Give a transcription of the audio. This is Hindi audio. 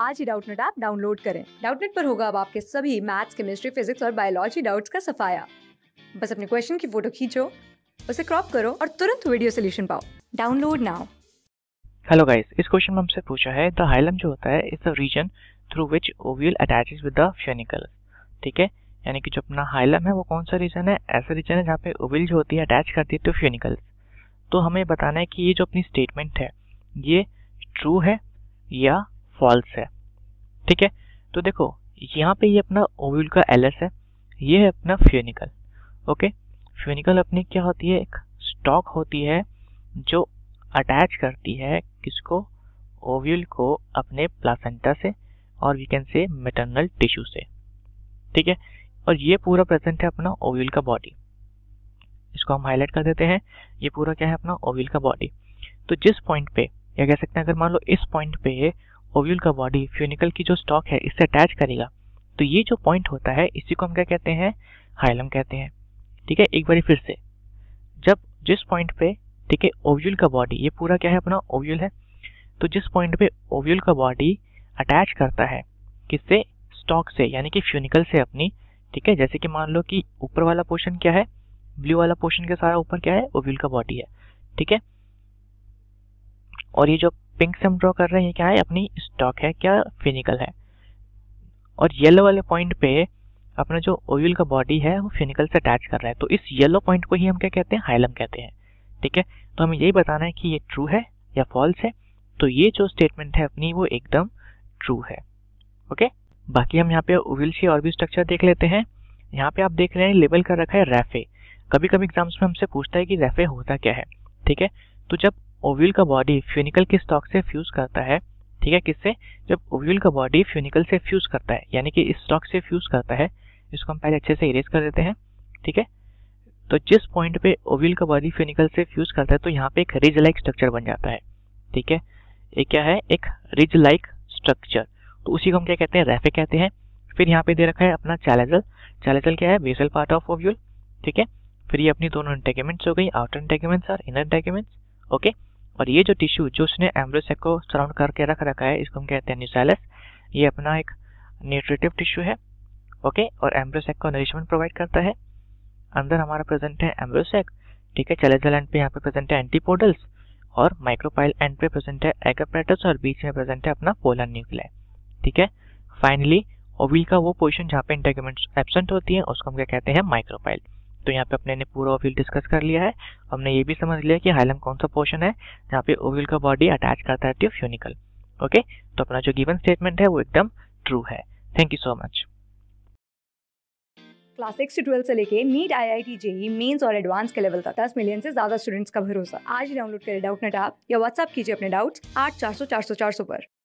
आज ही डाउटनेट ऐप डाउनलोड करें डाउटनेट पर होगा अब आपके सभी मैथ्स केमिस्ट्री फिजिक्स और बायोलॉजी डाउट्स का सफाया बस अपने क्वेश्चन की फोटो खींचो उसे क्रॉप करो और तुरंत वीडियो सोल्यूशन पाओ डाउनलोड नाउ हेलो गाइस इस क्वेश्चन में हमसे पूछा है द हाइलम जो होता है is the region through which ovule attaches with the funicle ठीक है यानी कि जो अपना हाइलम है वो कौन सा रीजन है ऐसा रीजन है जहाँ पे ओव्यूल जो होती है अटैच करती है टू तो फ्यूनिकल्स तो हमें बताना है कि ये जो अपनी स्टेटमेंट है ये ट्रू है या फॉल्स है ठीक है तो देखो यहाँ पे ये अपना ओव्यूल का एल है ये है अपना फ्यूनिकल ओके फ्यूनिकल अपनी क्या होती है एक स्टॉक होती है जो अटैच करती है किसको ओव्यूल को अपने प्लासेंटा से और we can say maternal tissue से ठीक है और ये पूरा प्रेजेंट है अपना ओव्यूल का बॉडी इसको हम हाईलाइट कर देते हैं ये पूरा क्या है अपना ओव्यूल का बॉडी तो जिस पॉइंट पे या कह सकते हैं अगर मान लो इस पॉइंट पे ओव्यूल का बॉडी फ्यूनिकल की जो स्टॉक है इससे अटैच करेगा तो ये जो पॉइंट होता है इसी को हम क्या कहते हैं हाइलम कहते हैं ठीक है एक बार फिर से जब जिस पॉइंट पे ठीक है ओव्यूल का बॉडी ये पूरा क्या है अपना ओव्यूल है तो जिस पॉइंट पे ओव्यूल का बॉडी अटैच करता है किससे स्टॉक से यानी कि फ्यूनिकल से अपनी ठीक है जैसे कि मान लो कि ऊपर वाला पोर्शन क्या है ब्लू वाला पोर्शन के सारा ऊपर क्या है ओव्यूल का बॉडी है ठीक है और ये जो पिंक से हम ड्रॉ कर रहे हैं क्या है अपनी स्टॉक है क्या फिनिकल है और येलो वाले पॉइंट पे अपना जो ऑयल का बॉडी है वो फिनिकल से अटैच कर रहा है तो इस येलो पॉइंट को ही हम क्या कहते हैं हाइलम कहते हैं ठीक है तो हमें यही बताना है कि ये ट्रू है या फॉल्स है तो ये जो स्टेटमेंट है अपनी वो एकदम ट्रू है ओके बाकी हम यहाँ पे ओविल से और भी स्ट्रक्चर देख लेते हैं यहाँ पे आप देख रहे हैं लेबल कर रखा है रेफे कभी कभी एग्जाम्स में हमसे पूछता है कि रेफे होता क्या है ठीक है तो जब ओव्यूल का बॉडी फ्यूनिकल के स्टॉक से फ्यूज करता है ठीक है किससे जब ओव्यूल का बॉडी फ्यूनिकल से फ्यूज करता है यानी कि इस स्टॉक से फ्यूज करता है इसको हम पहले अच्छे से इरेज कर देते हैं ठीक है तो जिस पॉइंट पे ओव्यूल का बॉडी फ्यूनिकल से फ्यूज करता है तो यहाँ पे एक रिज लाइक स्ट्रक्चर बन जाता है ठीक है ये क्या है एक रिज लाइक स्ट्रक्चर तो उसी को हम क्या कहते हैं रेफे कहते हैं फिर यहाँ पे दे रखा है अपना चैलेजल चैलेजल क्या है बेसल पार्ट ऑफ ओव्यूल ठीक है फिर ये अपनी दोनों इंटेगमेंट्स हो गई आउटर इंटेगमेंट्स और इनर इंटेगमेंट्स ओके और ये जो टिश्यू जो उसने एम्ब्रोसेक को सराउंड करके रख रखा है इसको हम कहते हैं न्यूसाइलस ये अपना एक न्यूट्रिटिव टिश्यू है ओके और एम्ब्रोसेक को नरिशमेंट प्रोवाइड करता है अंदर हमारा प्रेजेंट है एम्ब्रोसेक ठीक है चलेजल एंड पे यहाँ पे प्रेजेंट है एंटीपोडल्स और माइक्रोपाइल एंड पे प्रेजेंट है एगोप्रेटस और बीच में प्रेजेंट है अपना पोलर न्यूक्लियर ठीक है फाइनली ओविल का वो पोजिशन जहाँ पे इंटेगमेंट्स एबसेंट होती है उसको हम क्या कहते हैं माइक्रोपाइल तो यहाँ पे अपने ने पूरा ओव्यूल डिस्कस कर लिया है हमने ये भी समझ लिया कि हाइलम कौन सा पोर्शन है जहाँ पे ओव्यूल का बॉडी अटैच करता है ट्यूब फ्यूनिकल ओके तो अपना जो गिवन स्टेटमेंट है वो एकदम ट्रू है thank you so much class six से ट्वेल्थ से लेके NEET I I T JEE mains और एडवांस के लेवल तक दस मिलियन से ज्यादा स्टूडेंट्स का भरोसा आज डाउनलोड करें डाउट नेट आप या व्हाट्सअप कीजिए अपने डाउट्स आठ चार सौ चार सौ चार सौ पर